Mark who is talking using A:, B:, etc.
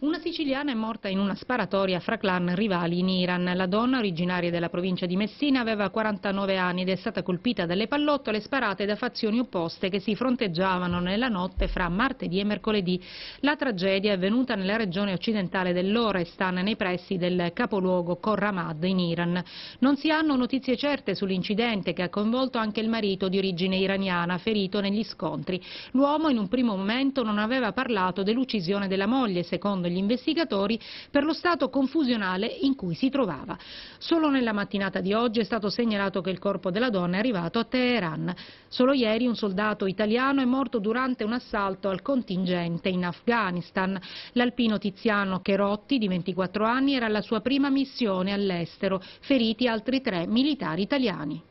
A: Una siciliana è morta in una sparatoria fra clan rivali in Iran. La donna, originaria della provincia di Messina, aveva 49 anni ed è stata colpita dalle pallottole sparate da fazioni opposte che si fronteggiavano nella notte fra martedì e mercoledì. La tragedia è avvenuta nella regione occidentale dell'Orestan, nei pressi del capoluogo Khorramad in Iran. Non si hanno notizie certe sull'incidente che ha coinvolto anche il marito di origine iraniana, ferito negli scontri. L'uomo in un primo momento non aveva parlato dell'uccisione della moglie, secondo gli investigatori per lo stato confusionale in cui si trovava. Solo nella mattinata di oggi è stato segnalato che il corpo della donna è arrivato a Teheran. Solo ieri un soldato italiano è morto durante un assalto al contingente in Afghanistan. L'alpino Tiziano Cherotti, di 24 anni, era alla sua prima missione all'estero, feriti altri tre militari italiani.